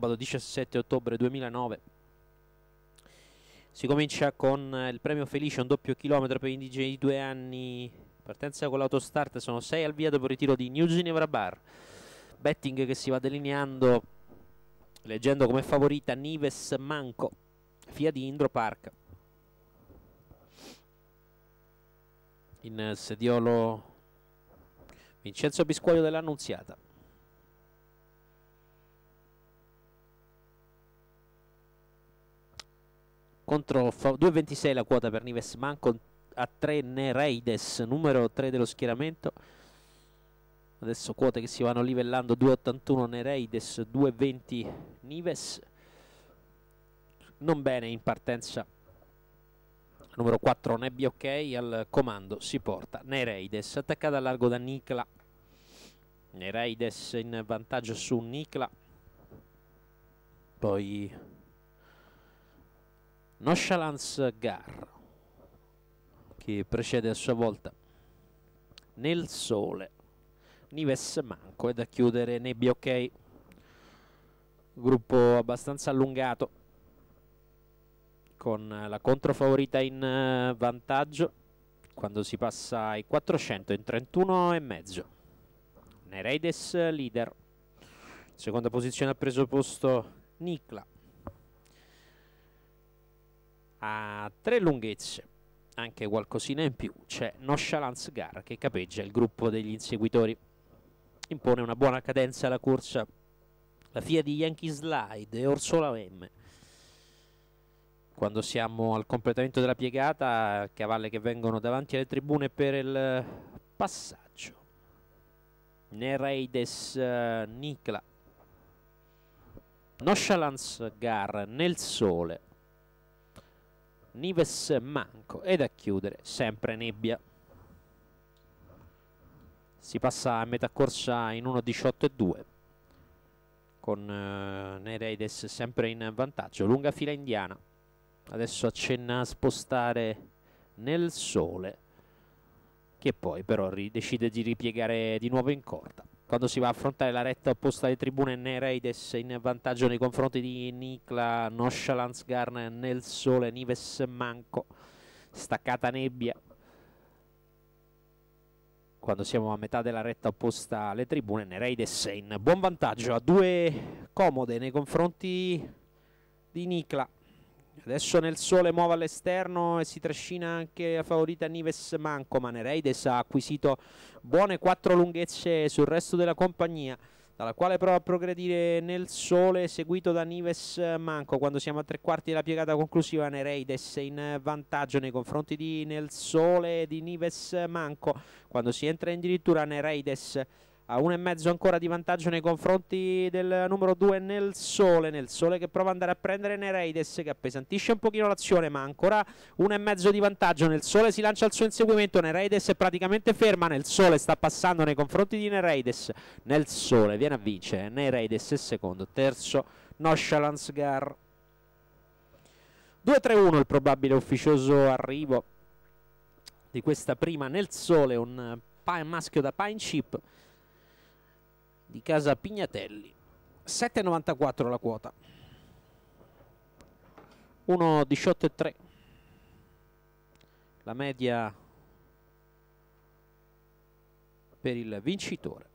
sabato 17 ottobre 2009 si comincia con eh, il premio Felice un doppio chilometro per indigeni di due anni partenza con l'autostart sono 6 al via dopo il ritiro di New Ginevra Bar betting che si va delineando leggendo come favorita Nives Manco Fia di Indro Park in eh, sediolo Vincenzo Biscuoio dell'Annunziata contro fa- 2,26 la quota per Nives Manco a 3 Nereides, numero 3 dello schieramento. Adesso quote che si vanno livellando 2,81 Nereides, 2,20 Nives. Non bene in partenza. Numero 4 Nebbi ok al comando si porta Nereides, attaccata a largo da Nicla. Nereides in vantaggio su Nicla. Poi Nonchalance Gar che precede a sua volta Nel Sole Nives Manco e da chiudere Nebbia Ok gruppo abbastanza allungato con la controfavorita in eh, vantaggio quando si passa ai 400 in 31 e mezzo Nereides eh, leader in seconda posizione ha preso posto Nikla a tre lunghezze, anche qualcosina in più, c'è Nonchalance Gar che capeggia il gruppo degli inseguitori. Impone una buona cadenza alla corsa la FIA di Yankee Slide e Orsola M. Quando siamo al completamento della piegata, cavalle che vengono davanti alle tribune per il passaggio. Nereides uh, eh, Nicla. Nonchalance Gar nel sole Nives manco ed a chiudere sempre Nebbia si passa a metà corsa in 1.18.2 con eh, Nereides sempre in vantaggio lunga fila indiana adesso accenna a spostare nel sole che poi però decide di ripiegare di nuovo in corda quando si va a affrontare la retta opposta alle tribune Nereides in vantaggio nei confronti di Nikla Nonchalance Garn nel sole Nives Manco staccata nebbia quando siamo a metà della retta opposta alle tribune Nereides in buon vantaggio a due comode nei confronti di Nikla Adesso nel sole muove all'esterno e si trascina anche a favorita Nives Manco. ma Nereides ha acquisito buone quattro lunghezze sul resto della compagnia dalla quale prova a progredire nel sole seguito da Nives Manco quando siamo a tre quarti della piegata conclusiva Nereides in vantaggio nei confronti di Nel Sole e di Nives Manco quando si entra addirittura Nereides a uno e mezzo ancora di vantaggio nei confronti del numero 2 nel sole, nel sole che prova ad andare a prendere Nereides che appesantisce un pochino l'azione ma ancora uno e mezzo di vantaggio, nel sole si lancia al suo inseguimento, Nereides è praticamente ferma, nel sole sta passando nei confronti di Nereides, nel sole viene a vincere, Nereides è secondo, terzo Noshalansgar. 2-3-1 il probabile ufficioso arrivo di questa prima nel sole, un maschio da Pine Chip di casa Pignatelli 7,94 la quota 1,18,3 la media per il vincitore